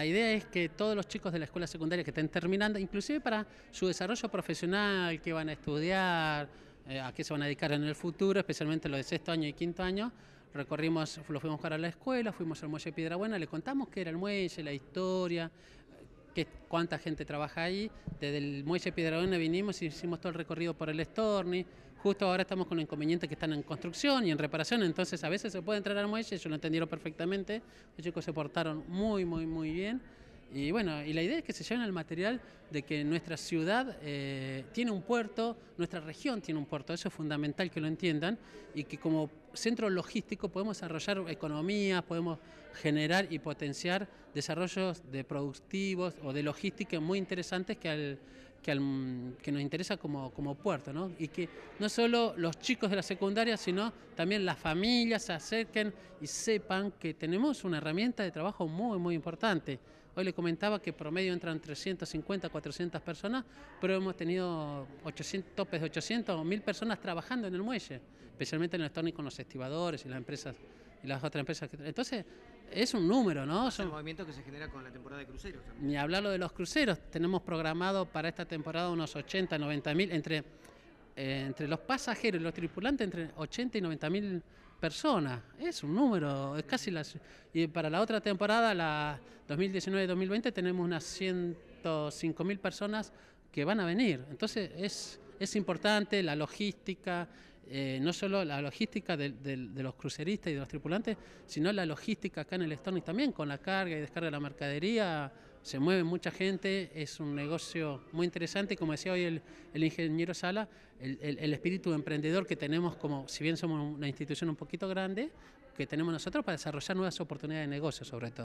La idea es que todos los chicos de la escuela secundaria que estén terminando, inclusive para su desarrollo profesional, que van a estudiar, eh, a qué se van a dedicar en el futuro, especialmente los de sexto año y quinto año, recorrimos, los fuimos a la escuela, fuimos al muelle de Piedrabuena, le contamos qué era el muelle, la historia, cuánta gente trabaja ahí. Desde el muelle piedra Buena vinimos y hicimos todo el recorrido por el Storni, Justo ahora estamos con inconvenientes que están en construcción y en reparación, entonces a veces se puede entrar al muelle, ellos lo entendieron perfectamente, los chicos se portaron muy, muy, muy bien. Y bueno, y la idea es que se lleven el material de que nuestra ciudad eh, tiene un puerto, nuestra región tiene un puerto, eso es fundamental que lo entiendan, y que como centro logístico podemos desarrollar economías, podemos generar y potenciar desarrollos de productivos o de logística muy interesantes que al que, nos interesa como, como puerto, Y que no solo los chicos de la secundaria, sino también las familias se acerquen y sepan que tenemos una herramienta de trabajo muy, muy importante. Hoy le comentaba que promedio entran 350, 400 personas, pero hemos tenido 800, topes de 800 o 1000 personas trabajando en el muelle, especialmente en el Stony con los estibadores y las empresas y las otras empresas. Entonces, es un número, ¿no? Es un movimiento que se genera con la temporada de cruceros. Ni hablarlo de los cruceros. Tenemos programado para esta temporada unos 80, 90 mil, entre, eh, entre los pasajeros y los tripulantes, entre 80 y 90 mil personas. Es un número, es casi las... Y para la otra temporada, la 2019-2020, tenemos unas 105 mil personas que van a venir. Entonces es, es importante la logística, eh, no solo la logística de, los cruceristas y de los tripulantes, sino la logística acá en el y también, con la carga y descarga de la mercadería, se mueve mucha gente, es un negocio muy interesante, como decía hoy el, ingeniero Sala, el, el, espíritu emprendedor que tenemos como, si bien somos una institución un poquito grande, que tenemos nosotros para desarrollar nuevas oportunidades de negocio sobre todo.